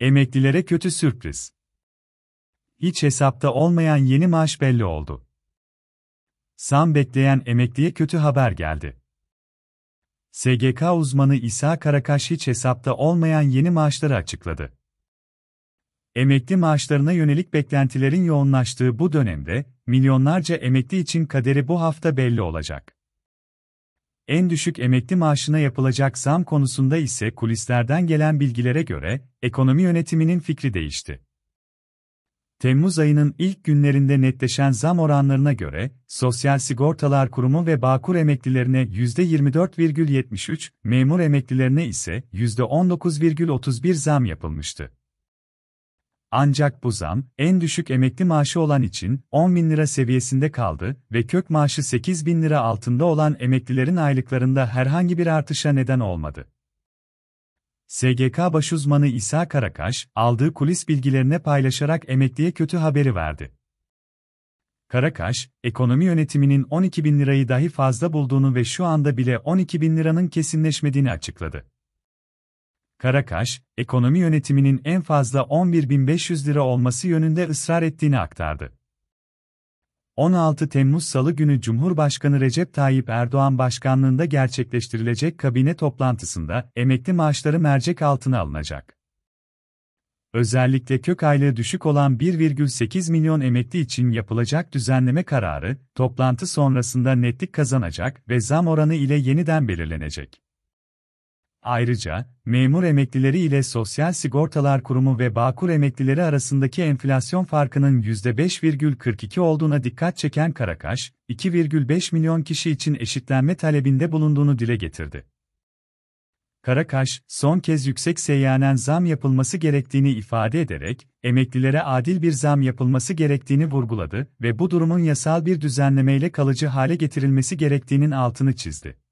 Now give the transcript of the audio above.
Emeklilere kötü sürpriz. Hiç hesapta olmayan yeni maaş belli oldu. Sam bekleyen emekliye kötü haber geldi. SGK uzmanı İsa Karakaş hiç hesapta olmayan yeni maaşları açıkladı. Emekli maaşlarına yönelik beklentilerin yoğunlaştığı bu dönemde milyonlarca emekli için kaderi bu hafta belli olacak. En düşük emekli maaşına yapılacak zam konusunda ise kulislerden gelen bilgilere göre ekonomi yönetiminin fikri değişti. Temmuz ayının ilk günlerinde netleşen zam oranlarına göre Sosyal Sigortalar Kurumu ve Bağkur emeklilerine %24,73, memur emeklilerine ise %19,31 zam yapılmıştı. Ancak bu zam, en düşük emekli maaşı olan için 10 bin lira seviyesinde kaldı ve kök maaşı 8 bin lira altında olan emeklilerin aylıklarında herhangi bir artışa neden olmadı. SGK baş uzmanı İsa Karakaş, aldığı kulis bilgilerine paylaşarak emekliye kötü haberi verdi. Karakaş, ekonomi yönetiminin 12 bin lirayı dahi fazla bulduğunu ve şu anda bile 12 bin liranın kesinleşmediğini açıkladı. Karakaş, ekonomi yönetiminin en fazla 11.500 lira olması yönünde ısrar ettiğini aktardı. 16 Temmuz Salı günü Cumhurbaşkanı Recep Tayyip Erdoğan başkanlığında gerçekleştirilecek kabine toplantısında emekli maaşları mercek altına alınacak. Özellikle kök aylığı düşük olan 1,8 milyon emekli için yapılacak düzenleme kararı, toplantı sonrasında netlik kazanacak ve zam oranı ile yeniden belirlenecek. Ayrıca, memur emeklileri ile Sosyal Sigortalar Kurumu ve Bağkur emeklileri arasındaki enflasyon farkının %5,42 olduğuna dikkat çeken Karakaş, 2,5 milyon kişi için eşitlenme talebinde bulunduğunu dile getirdi. Karakaş, son kez yüksek seyyanen zam yapılması gerektiğini ifade ederek, emeklilere adil bir zam yapılması gerektiğini vurguladı ve bu durumun yasal bir düzenlemeyle kalıcı hale getirilmesi gerektiğinin altını çizdi.